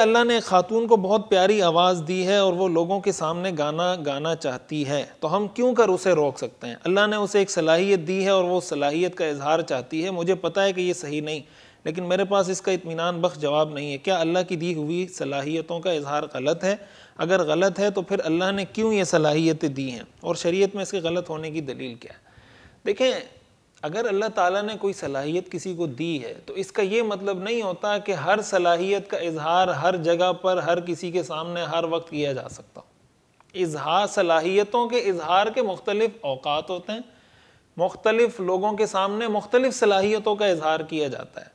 अल्लाह ने खातून को बहुत प्यारी आवाज़ दी है और वो लोगों के सामने गाना गाना चाहती है तो हम क्यों कर उसे रोक सकते हैं अल्लाह ने उसे एक सलाहियत दी है और वो सलाहियत का इजहार चाहती है मुझे पता है कि ये सही नहीं लेकिन मेरे पास इसका इतमान बख्श जवाब नहीं है क्या अल्लाह की दी हुई सलाहियतों का इजहार गलत है अगर गलत है तो फिर अल्लाह ने क्यों ये सलाहियतें दी हैं और शरीयत में इसके गलत होने की दलील क्या है देखें अगर अल्लाह ताला ने कोई सलाहियत किसी को दी है तो इसका ये मतलब नहीं होता कि हर सलाहियत का इजहार हर जगह पर हर किसी के सामने हर वक्त किया जा सकता इजहार सलाहियतों के इजहार के मुख्तलिफ अवकात होते हैं मुख्तलिफ लोगों के सामने मुख्तलिफ सलाहियतों का इजहार किया जाता है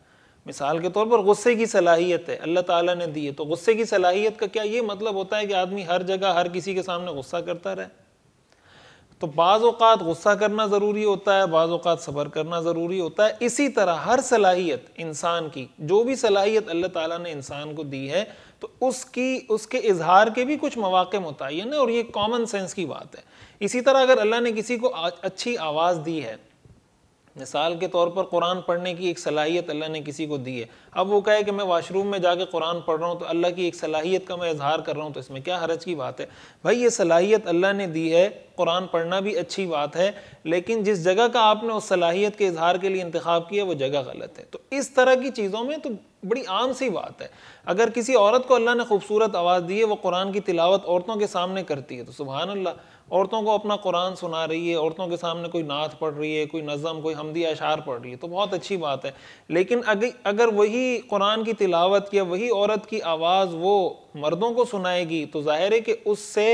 मिसाल के तौर पर गुस्से की सलाहियत है अल्लाह ताला ने दी है तो गुस्से की सलाहियत का क्या ये मतलब होता है कि आदमी हर जगह हर किसी के सामने गुस्सा करता रहे तो बाज़ात गुस्सा करना ज़रूरी होता है बाज़ात सब्र करना ज़रूरी होता है इसी तरह हर सलाहियत इंसान की जो भी सलाहियत अल्लाह ताला ने इंसान को दी है तो उसकी उसके इजहार के भी कुछ मौाक़ मुतन है और ये कॉमन सेंस की बात है इसी तरह अगर अल्लाह ने किसी को अच्छी आवाज़ दी है मिसाल के तौर पर कुरान पढ़ने की एक सलाहियत अल्लाह ने किसी को दी है अब वो कहे कि मैं वाशरूम में जाके कुरान पढ़ रहा हूँ तो अल्लाह की एक सलाहियत का मैं इजहार कर रहा हूँ तो इसमें क्या हरज की बात है भाई ये सलाहियत अल्लाह ने दी है कुरान पढ़ना भी अच्छी बात है लेकिन जिस जगह का आपने उस सलाहियत के इजहार के लिए इंतखब किया वो जगह गलत है तो इस तरह की चीज़ों में तो बड़ी आम सी बात है अगर किसी औरत को अल्लाह ने खूबसूरत आवाज़ दी है वो कुरान की तिलावत औरतों के सामने करती है तो सुबहान अल्लाह औरतों को अपना कुरान सुना रही है औरतों के सामने कोई नात पढ़ रही है कोई नज़म कोई हमदी अशार पढ़ रही है तो बहुत अच्छी बात है लेकिन अगर वही कुरान की तिलावत या वही औरत की आवाज़ वो मर्दों को सुनाएगी तो ज़ाहिर है कि उससे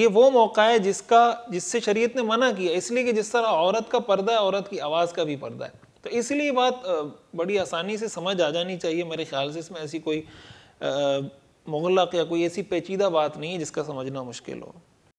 ये वो मौका है जिसका जिससे शरीयत ने मना किया इसलिए कि जिस तरह औरत का पर्दा है औरत की आवाज़ का भी पर्दा है तो इसलिए बात बड़ी आसानी से समझ आ जानी चाहिए मेरे ख्याल से इसमें ऐसी कोई मुगलक या कोई ऐसी पेचीदा बात नहीं है जिसका समझना मुश्किल हो